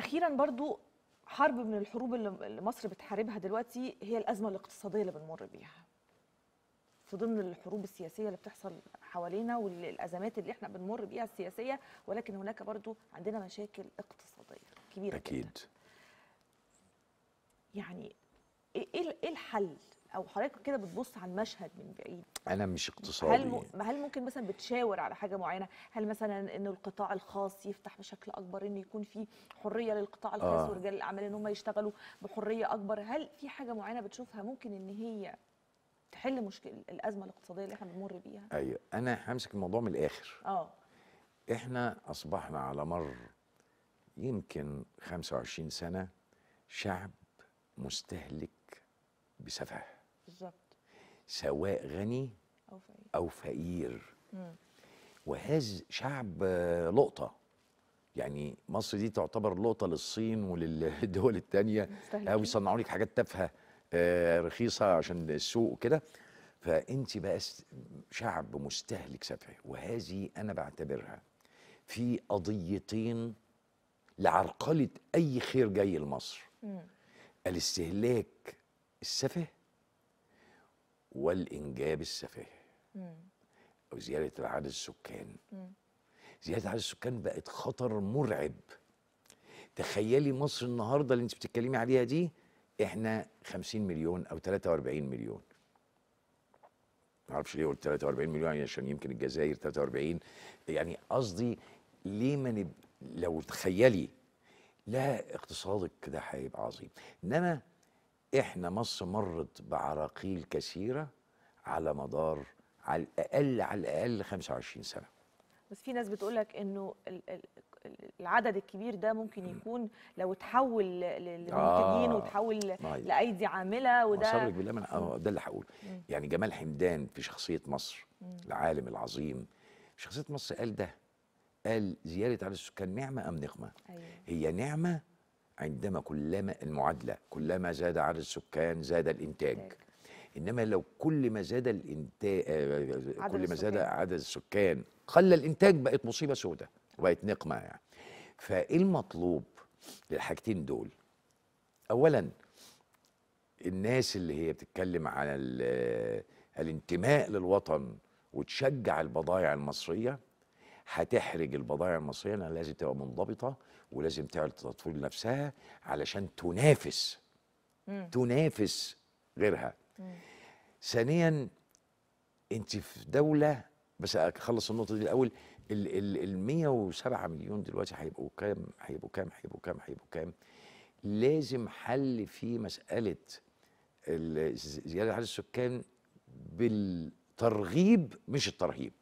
اخيرا برضو حرب من الحروب اللي مصر بتحاربها دلوقتي هي الازمه الاقتصاديه اللي بنمر بيها في ضمن الحروب السياسيه اللي بتحصل حوالينا والازمات اللي احنا بنمر بيها السياسيه ولكن هناك برضو عندنا مشاكل اقتصاديه كبيره اكيد جدا. يعني ايه, إيه, إيه الحل او حضرتك كده بتبص على المشهد من بعيد انا مش اقتصادي هل م... هل ممكن مثلا بتشاور على حاجه معينه هل مثلا ان القطاع الخاص يفتح بشكل اكبر ان يكون في حريه للقطاع الخاص آه. ورجال الاعمال ان هم يشتغلوا بحريه اكبر هل في حاجه معينه بتشوفها ممكن ان هي تحل مشكله الازمه الاقتصاديه اللي احنا بنمر بيها ايوه انا همسك الموضوع من الاخر اه احنا اصبحنا على مر يمكن 25 سنه شعب مستهلك بسفه بالظبط سواء غني او فقير او فقير وهذا شعب آه، لقطه يعني مصر دي تعتبر لقطه للصين وللدول الثانيه او بيصنعوا لك حاجات تافهه آه، رخيصه عشان السوق وكده فانت بقى شعب مستهلك سفه وهذه انا بعتبرها في قضيتين لعرقله اي خير جاي لمصر الاستهلاك السفه والإنجاب السفاهي أو زيادة العدد السكان زيادة عدد السكان بقت خطر مرعب تخيلي مصر النهارده اللي انت بتتكلمي عليها دي احنا 50 مليون او 43 مليون ما اعرفش ليه قلت 43 مليون يعني عشان يمكن الجزائر 43 يعني قصدي ليه ما نب... لو تخيلي لا اقتصادك ده هيبقى عظيم انما احنا مصر مرت بعراقيل كثيره على مدار على الاقل على الاقل 25 سنه بس في ناس بتقول لك انه العدد الكبير ده ممكن يكون لو اتحول لمنتجين آه وتحول لايدي عامله وده صبرك بالله من آه ده اللي هقوله يعني جمال حمدان في شخصيه مصر العالم العظيم شخصيه مصر قال ده قال زياده عدد السكان نعمه ام نقمه أيوة. هي نعمه عندما كلما المعادله كلما زاد عدد السكان زاد الانتاج انما لو كل ما زاد الانتاج آه، آه، آه، كل ما زاد عدد السكان قل الانتاج بقت مصيبه سودة وبقت نقمه يعني فايه المطلوب للحاجتين دول اولا الناس اللي هي بتتكلم على الانتماء للوطن وتشجع البضائع المصريه هتحرج البضائع المصريه لانها لازم تبقى منضبطه ولازم تعرض تطوير نفسها علشان تنافس مم. تنافس غيرها مم. ثانيا انت في دوله بس اخلص النقطه دي الاول ال 107 مليون دلوقتي هيبقوا كام هيبقوا كام هيبقوا كام هيبقوا كام لازم حل في مساله زياده عدد السكان بالترغيب مش الترهيب